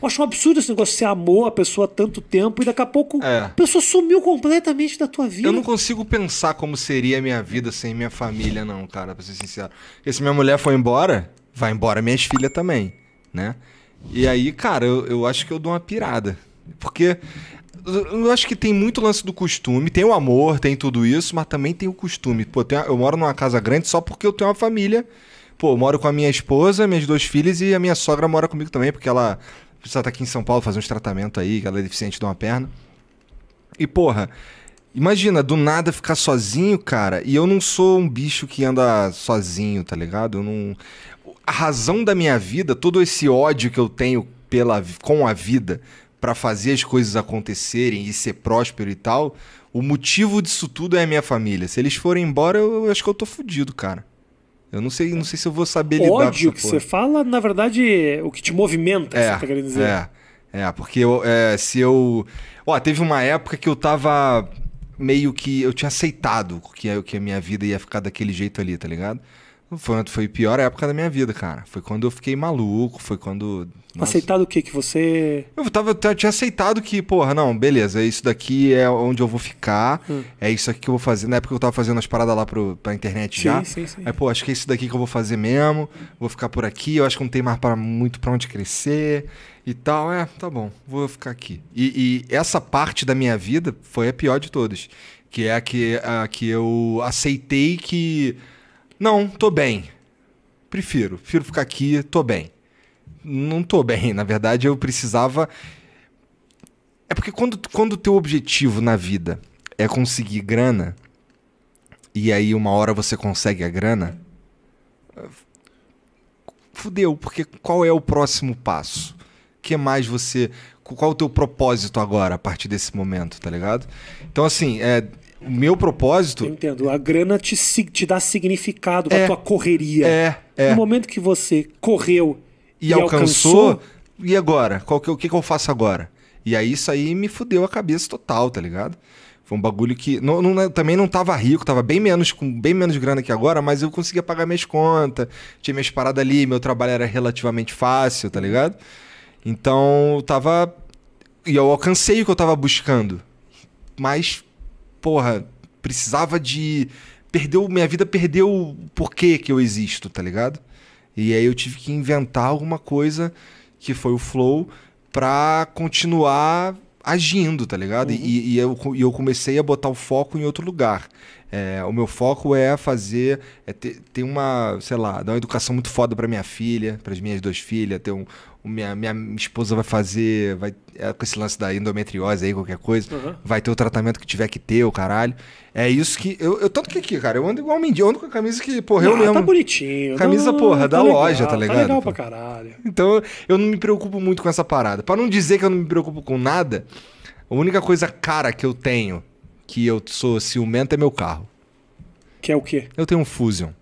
Eu acho um absurdo esse negócio. Você amou a pessoa há tanto tempo e daqui a pouco é. a pessoa sumiu completamente da tua vida. Eu não consigo pensar como seria a minha vida sem minha família, não, cara, pra ser sincero. Porque se minha mulher foi embora, vai embora minhas filhas também, né? E aí, cara, eu, eu acho que eu dou uma pirada. Porque eu acho que tem muito lance do costume, tem o amor, tem tudo isso, mas também tem o costume. Pô, eu moro numa casa grande só porque eu tenho uma família. Pô, eu moro com a minha esposa, minhas duas filhas e a minha sogra mora comigo também, porque ela precisa estar aqui em São Paulo, fazer uns tratamentos aí, que ela é deficiente de uma perna. E, porra, imagina, do nada ficar sozinho, cara, e eu não sou um bicho que anda sozinho, tá ligado? Eu não. A razão da minha vida, todo esse ódio que eu tenho pela, com a vida para fazer as coisas acontecerem e ser próspero e tal, o motivo disso tudo é a minha família. Se eles forem embora, eu, eu acho que eu tô fudido, cara. Eu não sei, não sei se eu vou saber lidar Ódio com Ódio que porra. você fala, na verdade, é o que te movimenta, é, você tá querendo dizer. É, é porque eu, é, se eu... Ó, teve uma época que eu tava meio que... Eu tinha aceitado que, que a minha vida ia ficar daquele jeito ali, tá ligado? Foi foi a pior época da minha vida, cara. Foi quando eu fiquei maluco, foi quando. Nossa. Aceitado o que que você. Eu, tava, eu tinha aceitado que, porra, não, beleza, isso daqui é onde eu vou ficar, hum. é isso aqui que eu vou fazer. Na época eu tava fazendo as paradas lá pro, pra internet sim, já. Sim, sim. Aí, pô, acho que é isso daqui que eu vou fazer mesmo, vou ficar por aqui, eu acho que não tem mais pra, muito pra onde crescer e tal. É, tá bom, vou ficar aqui. E, e essa parte da minha vida foi a pior de todas, que é a que, a que eu aceitei que não, tô bem. Prefiro, prefiro ficar aqui, tô bem. Não tô bem, na verdade eu precisava. É porque quando quando o teu objetivo na vida é conseguir grana, e aí uma hora você consegue a grana, fudeu, porque qual é o próximo passo? O que mais você. Qual é o teu propósito agora, a partir desse momento, tá ligado? Então, assim, é, o meu propósito. Eu entendo. A grana te, te dá significado pra é, tua correria. É, é. No momento que você correu e, e alcançou, alcançou, E agora? Qual que, o que, que eu faço agora? E aí isso aí me fudeu a cabeça total, tá ligado? Foi um bagulho que. Não, não, né, também não tava rico, tava bem menos, com bem menos grana que agora, mas eu conseguia pagar minhas contas, tinha minhas paradas ali, meu trabalho era relativamente fácil, tá ligado? Então tava. E eu alcancei o que eu tava buscando. Mas porra, precisava de. Perdeu. Minha vida perdeu o porquê que eu existo, tá ligado? E aí eu tive que inventar alguma coisa que foi o flow pra continuar agindo, tá ligado? Uhum. E, e eu, e eu comecei a botar o foco em outro lugar. É, o meu foco é fazer, é ter, ter, uma, sei lá, dar uma educação muito foda para minha filha, para as minhas duas filhas, ter um, minha, minha esposa vai fazer, vai é com esse lance da endometriose aí, qualquer coisa, uhum. vai ter o tratamento que tiver que ter, o caralho. É isso que. Eu, eu tanto que aqui, cara, eu ando igual um mendigo, eu ando com a camisa que, porra, não, eu mesmo. Tá bonitinho. Camisa, não, porra, tá da loja, tá, tá ligado? Tá legal pra caralho. Então eu não me preocupo muito com essa parada. para não dizer que eu não me preocupo com nada, a única coisa cara que eu tenho que eu sou ciumento é meu carro. Que é o quê? Eu tenho um Fusion.